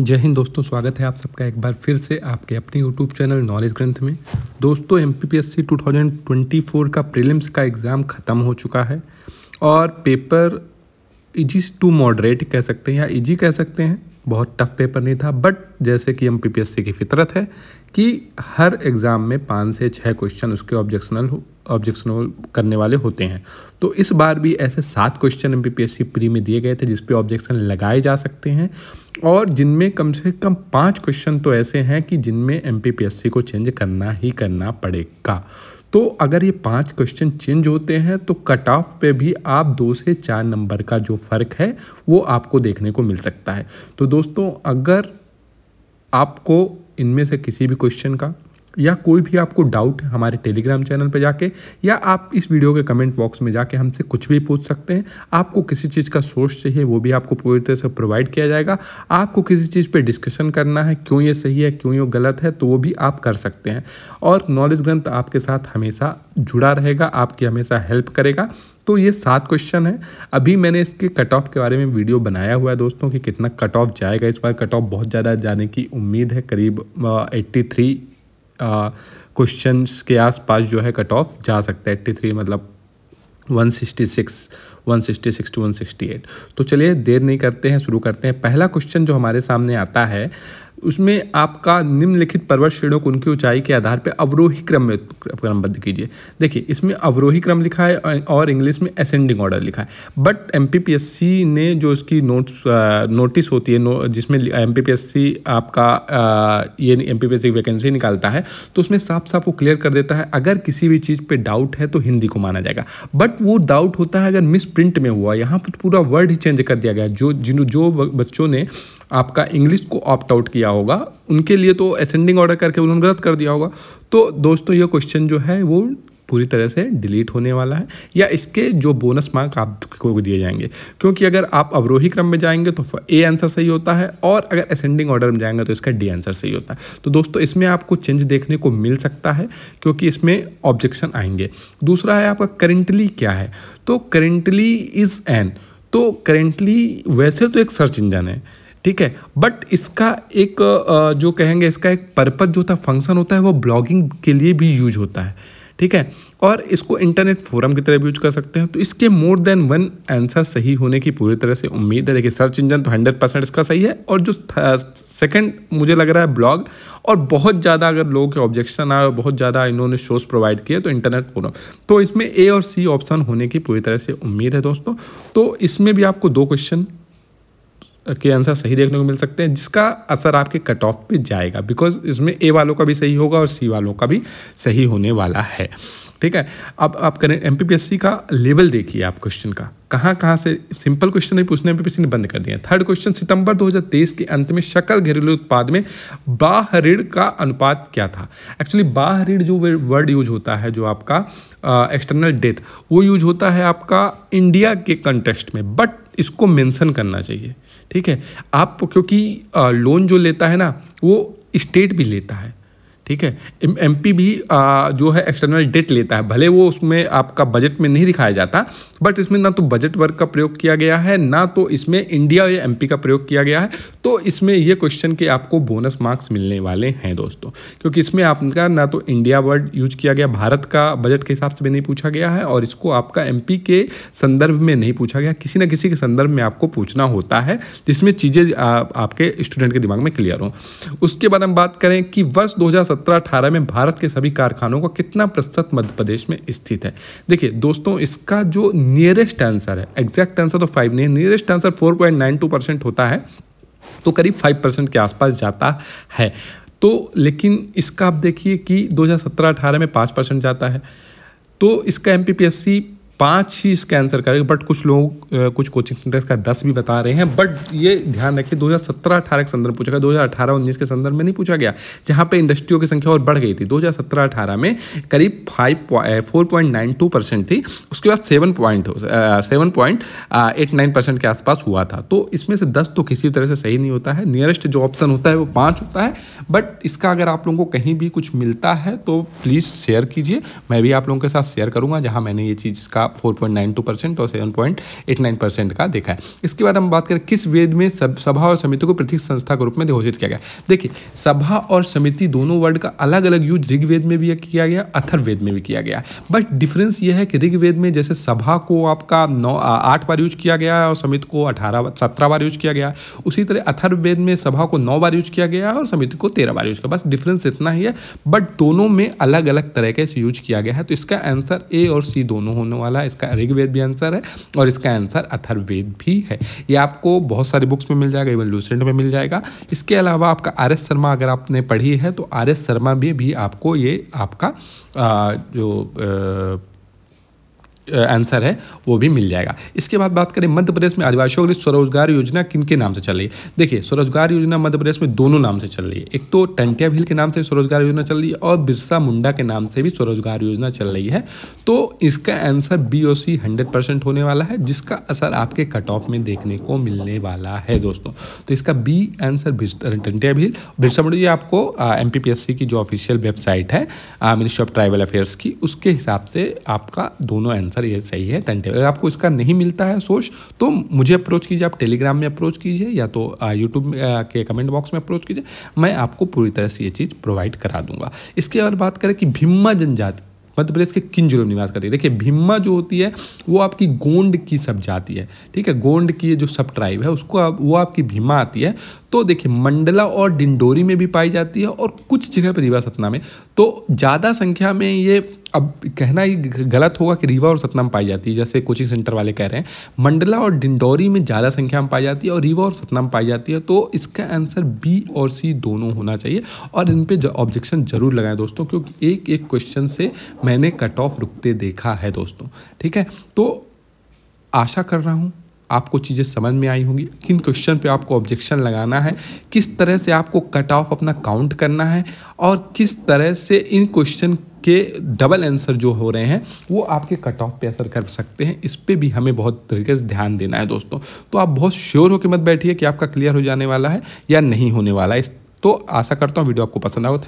जय हिंद दोस्तों स्वागत है आप सबका एक बार फिर से आपके अपने यूट्यूब चैनल नॉलेज ग्रंथ में दोस्तों एम पी फोर का प्रीलिम्स का एग्ज़ाम ख़त्म हो चुका है और पेपर इजी टू मॉडरेट कह सकते हैं या इजी e कह सकते हैं बहुत टफ पेपर नहीं था बट जैसे कि एम पी की फितरत है कि हर एग्ज़ाम में पाँच से छः क्वेश्चन उसके ऑब्जेक्शनल ऑब्जेक्शनल करने वाले होते हैं तो इस बार भी ऐसे सात क्वेश्चन एम प्री में दिए गए थे जिसपे ऑब्जेक्शन लगाए जा सकते हैं और जिनमें कम से कम पाँच क्वेश्चन तो ऐसे हैं कि जिनमें एम को चेंज करना ही करना पड़ेगा तो अगर ये पांच क्वेश्चन चेंज होते हैं तो कट ऑफ पे भी आप दो से चार नंबर का जो फ़र्क है वो आपको देखने को मिल सकता है तो दोस्तों अगर आपको इनमें से किसी भी क्वेश्चन का या कोई भी आपको डाउट है हमारे टेलीग्राम चैनल पर जाके या आप इस वीडियो के कमेंट बॉक्स में जाके हमसे कुछ भी पूछ सकते हैं आपको किसी चीज़ का सोर्स चाहिए वो भी आपको पूरी तरह से प्रोवाइड किया जाएगा आपको किसी चीज़ पर डिस्कशन करना है क्यों ये सही है क्यों ये गलत है तो वो भी आप कर सकते हैं और नॉलेज ग्रंथ आपके साथ हमेशा जुड़ा रहेगा आपकी हमेशा हेल्प करेगा तो ये सात क्वेश्चन है अभी मैंने इसके कट ऑफ के बारे में वीडियो बनाया हुआ है दोस्तों कि कितना कट ऑफ जाएगा इस बार कट ऑफ बहुत ज़्यादा जाने की उम्मीद है करीब एट्टी थ्री क्वेश्चन के आसपास जो है कट ऑफ जा सकता है एट्टी थ्री मतलब 166, 166 टू 168 तो चलिए देर नहीं करते हैं शुरू करते हैं पहला क्वेश्चन जो हमारे सामने आता है उसमें आपका निम्नलिखित पर्वत श्रेणियों को उनकी ऊंचाई के आधार पर अवरोही क्रम में क्रमबद्ध कीजिए देखिए इसमें अवरोही क्रम लिखा है और इंग्लिश में असेंडिंग ऑर्डर लिखा है बट एम ने जो इसकी नोट्स नोटिस होती है नो, जिसमें एम आपका ये एम पी वैकेंसी निकालता है तो उसमें साफ साफ वो क्लियर कर देता है अगर किसी भी चीज़ पर डाउट है तो हिंदी को माना जाएगा बट वो डाउट होता है अगर मिस प्रिंट में हुआ यहाँ पर पूरा वर्ड ही चेंज कर दिया गया जो जिन जो बच्चों ने आपका इंग्लिश को ऑप्ट आउट किया होगा उनके लिए तो असेंडिंग ऑर्डर करके उन्होंने गलत कर दिया होगा तो दोस्तों ये क्वेश्चन जो है वो पूरी तरह से डिलीट होने वाला है या इसके जो बोनस मार्क आपको दिए जाएंगे क्योंकि अगर आप अवरोही क्रम में जाएंगे तो ए आंसर सही होता है और अगर असेंडिंग ऑर्डर में जाएंगे तो इसका डी आंसर सही होता है तो दोस्तों इसमें आपको चेंज देखने को मिल सकता है क्योंकि इसमें ऑब्जेक्शन आएंगे दूसरा है आपका करेंटली क्या है तो करेंटली इज़ एन तो करेंटली वैसे तो एक सर्च इंजन है ठीक है बट इसका एक जो कहेंगे इसका एक पर्पज़ जो था फंक्शन होता है वो ब्लॉगिंग के लिए भी यूज होता है ठीक है और इसको इंटरनेट फोरम की तरह यूज कर सकते हैं तो इसके मोर देन वन आंसर सही होने की पूरी तरह से उम्मीद है देखिए सर्च इंजन तो हंड्रेड परसेंट इसका सही है और जो सेकंड मुझे लग रहा है ब्लॉग और बहुत ज़्यादा अगर लोगों के ऑब्जेक्शन आए और बहुत ज़्यादा इन्होंने शोज प्रोवाइड किए तो इंटरनेट फोरम तो इसमें ए और सी ऑप्शन होने की पूरी तरह से उम्मीद है दोस्तों तो इसमें भी आपको दो क्वेश्चन के आंसर सही देखने को मिल सकते हैं जिसका असर आपके कट ऑफ पे जाएगा बिकॉज इसमें ए वालों का भी सही होगा और सी वालों का भी सही होने वाला है ठीक है अब आप करें एम का लेवल देखिए आप क्वेश्चन का कहाँ कहाँ से सिंपल क्वेश्चन नहीं पूछने एम ने बंद कर दिया थर्ड क्वेश्चन सितंबर 2023 के अंत में शकल घरेलू उत्पाद में बाह ऋण का अनुपात क्या था एक्चुअली बाह ऋण जो वर्ड यूज होता है जो आपका एक्सटर्नल डेट वो यूज होता है आपका इंडिया के कंटेक्स्ट में बट इसको मेंशन करना चाहिए ठीक है आप क्योंकि लोन जो लेता है ना वो स्टेट भी लेता है ठीक है एम भी आ, जो है एक्सटर्नल डेट लेता है भले वो उसमें आपका बजट में नहीं दिखाया जाता बट इसमें ना तो बजट वर्ग का प्रयोग किया गया है ना तो इसमें इंडिया या एम का प्रयोग किया गया है तो इसमें ये क्वेश्चन के आपको बोनस मार्क्स मिलने वाले हैं दोस्तों क्योंकि इसमें आपका ना तो इंडिया वर्ड यूज किया गया भारत का बजट के हिसाब से भी नहीं पूछा गया है और इसको आपका एम के संदर्भ में नहीं पूछा गया किसी न किसी के संदर्भ में आपको पूछना होता है जिसमें चीज़ें आपके स्टूडेंट के दिमाग में क्लियर हों उसके बाद हम बात करें कि वर्ष दो 2017-18 में भारत के सभी कारखानों का कितना प्रतिशत मध्य प्रदेश में स्थित है देखिए दोस्तों इसका जो नियरेस्ट आंसर है एग्जैक्ट आंसर तो फाइव नहीं नियरेस्ट आंसर फोर होता है तो करीब फाइव के आसपास जाता है तो लेकिन इसका आप देखिए कि 2017-18 में 5 परसेंट जाता है तो इसका एम पी पाँच ही इसका आंसर करेगा बट कुछ लोग कुछ कोचिंग सेंटर इसका दस भी बता रहे हैं बट ये ध्यान रखिए 2017-18 के संदर्भ में पूछा गया 2018-19 के संदर्भ में नहीं पूछा गया जहाँ पे इंडस्ट्रियों की संख्या और बढ़ गई थी 2017-18 में करीब five four point nine two percent थी उसके बाद seven point seven point eight nine percent के आसपास हुआ था तो इसमें से दस तो किसी तरह से सही नहीं होता है नियरेस्ट जो ऑप्शन होता है वो पाँच होता है बट इसका अगर आप लोगों को कहीं भी कुछ मिलता है तो प्लीज़ शेयर कीजिए मैं भी आप लोगों के साथ शेयर करूँगा जहाँ मैंने ये चीज़ का का 4.92 परसेंट और 7.89 परसेंट का देखा है इसके बाद हम बात करें किस वेद में सभा और समिति को प्रतीक संस्था के रूप में घोषित किया गया देखिए सभा और समिति दोनों वर्ड का अलग अलग यूज ऋग्वेद में भी किया गया अथर्वेद में भी किया गया बट डिफरेंस यह है कि ऋग्वेद में जैसे सभा को आपका नौ आठ बार यूज किया गया और समिति को अठारह सत्रह बार यूज किया गया उसी तरह अथर्वेद में सभा को नौ बार यूज किया गया और समिति को तेरह बार यूज किया बस डिफरेंस इतना ही है बट दोनों में अलग अलग तरह का यूज किया गया है तो इसका आंसर ए और सी दोनों होने वाला वाला इसका ऋग्वेद भी आंसर है और इसका आंसर अथर्वेद भी है ये आपको बहुत सारी बुक्स में मिल जाएगा इवन लूसेंट में मिल जाएगा इसके अलावा आपका आर एस शर्मा अगर आपने पढ़ी है तो आर एस शर्मा भी, भी आपको ये आपका आ, जो आ, आंसर है वो भी मिल जाएगा इसके बाद बात करें मध्य प्रदेश में आदिवासियों के लिए स्वरोजगार योजना किन के नाम से चल रही है देखिए स्वरोजगार योजना मध्य प्रदेश में दोनों नाम से चल रही है एक तो टंटिया भील के नाम से स्वरोजगार योजना चल रही है और बिरसा मुंडा के नाम से भी स्वरोजगार योजना चल रही है तो इसका answer B O C hundred percent होने वाला है जिसका असर आपके कट ऑफ में देखने को मिलने वाला है दोस्तों तो इसका बी आंसर टंटिया भील बिरसा मुंडा जी आपको M P P S C की जो ऑफिशियल वेबसाइट है मिनिस्ट्री ऑफ ट्राइबल अफेयर्स की उसके हिसाब से आपका दोनों आंसर आंसर ये सही है टेन टेबल अगर आपको इसका नहीं मिलता है सोच तो मुझे अप्रोच कीजिए आप टेलीग्राम में अप्रोच कीजिए या तो यूट्यूब के कमेंट बॉक्स में अप्रोच कीजिए मैं आपको पूरी तरह से ये चीज़ प्रोवाइड करा दूंगा इसके अगर बात करें कि भीमा जनजाति मध्य प्रदेश के किन जिलों में निवास करती है देखिए भीमा जो होती है वो आपकी गोंड की सब जाती है ठीक है गोंड की जो सब ट्राइब है उसको आप वो आपकी भीमा आती है तो देखिए मंडला और डिंडोरी में भी पाई जाती है और कुछ जगह पर रिवा सतना में तो ज़्यादा संख्या में ये अब कहना ही गलत होगा कि रीवा और सतना में पाई जाती है जैसे कोचिंग सेंटर वाले कह रहे हैं मंडला और डिंडौरी में ज़्यादा संख्या में पाई जाती है और रीवा और सतना में पाई जाती है तो इसका आंसर बी और सी दोनों होना चाहिए और इन पर ऑब्जेक्शन जरूर लगाएं दोस्तों क्योंकि एक एक क्वेश्चन से मैंने कट ऑफ रुकते देखा है दोस्तों ठीक है तो आशा कर रहा हूँ आपको चीज़ें समझ में आई होंगी किन क्वेश्चन पे आपको ऑब्जेक्शन लगाना है किस तरह से आपको कट ऑफ अपना काउंट करना है और किस तरह से इन क्वेश्चन के डबल आंसर जो हो रहे हैं वो आपके कट ऑफ पे असर कर सकते हैं इस पर भी हमें बहुत तरीके से ध्यान देना है दोस्तों तो आप बहुत श्योर होकर मत बैठिए कि आपका क्लियर हो जाने वाला है या नहीं होने वाला है तो आशा करता हूँ वीडियो आपको पसंद आओ